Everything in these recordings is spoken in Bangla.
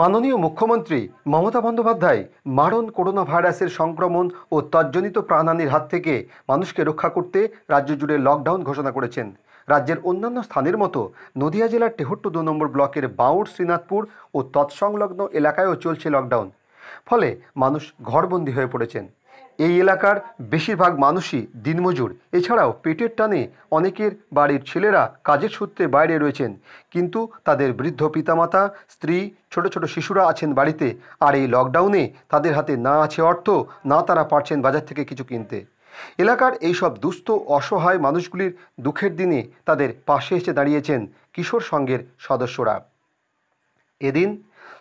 মাননীয় মুখ্যমন্ত্রী মমতা বন্দ্যোপাধ্যায় মারণ করোনা ভাইরাসের সংক্রমণ ও তজ্জনিত প্রাণহানির হাত থেকে মানুষকে রক্ষা করতে রাজ্য জুড়ে লকডাউন ঘোষণা করেছেন রাজ্যের অন্যান্য স্থানের মতো নদিয়া জেলার টেহট্ট দু নম্বর ব্লকের বাউড় শ্রীনাথপুর ও তৎসংলগ্ন এলাকায়ও চলছে লকডাউন ফলে মানুষ ঘরবন্দি হয়ে পড়েছেন এই এলাকার বেশিরভাগ মানুষই দিনমজুর এছাড়াও পেটের টানে অনেকের বাড়ির ছেলেরা কাজের সূত্রে বাইরে রয়েছেন কিন্তু তাদের বৃদ্ধ পিতামাতা স্ত্রী ছোট ছোট শিশুরা আছেন বাড়িতে আর এই লকডাউনে তাদের হাতে না আছে অর্থ না তারা পারছেন বাজার থেকে কিছু কিনতে এলাকার এইসব দুস্থ অসহায় মানুষগুলির দুঃখের দিনে তাদের পাশে এসে দাঁড়িয়েছেন কিশোর সংঘের সদস্যরা এদিন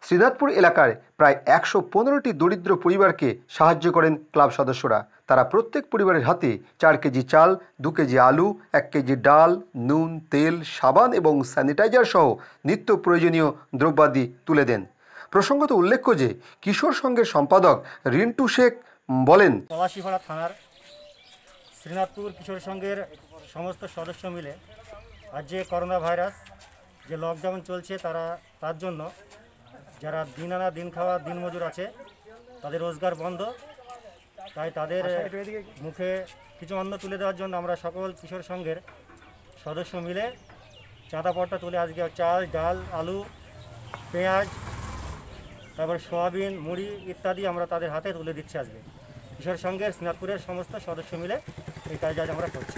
শ্রীনাথপুর এলাকার প্রায় একশো পনেরোটি দরিদ্র পরিবারকে সাহায্য করেন ক্লাব সদস্যরা তারা প্রত্যেক পরিবারের হাতে চার কেজি চাল দু কেজি আলু এক কেজি ডাল নুন তেল সাবান এবং স্যানিটাইজার সহ নিত্য প্রয়োজনীয় দ্রব্যাদি তুলে দেন প্রসঙ্গত উল্লেখ্য যে কিশোর সংঘের সম্পাদক রিন্টু শেখ বলেন থানার শ্রীনাথপুর কিশোর সংঘের সমস্ত সদস্য মিলে আর যে করোনা ভাইরাস যে লকডাউন চলছে তারা তার জন্য যারা দিন আনা দিন খাওয়া দিন মজুর আছে তাদের রোজগার বন্ধ তাই তাদের আচ্ছা, মুখে কিছু অন্ন তুলে দেওয়ার জন্য আমরা সকল কিশোর সংঘের সদস্য মিলে চাঁদা পট্টা তুলে আজকে চাল ডাল আলু পেঁয়াজ তারপর সোয়াবিন মুড়ি ইত্যাদি আমরা তাদের হাতে তুলে দিচ্ছি আজকে কিশোর সংঘের স্নাতপুরের সমস্ত সদস্য মিলে এই কাজ আজ আমরা করছি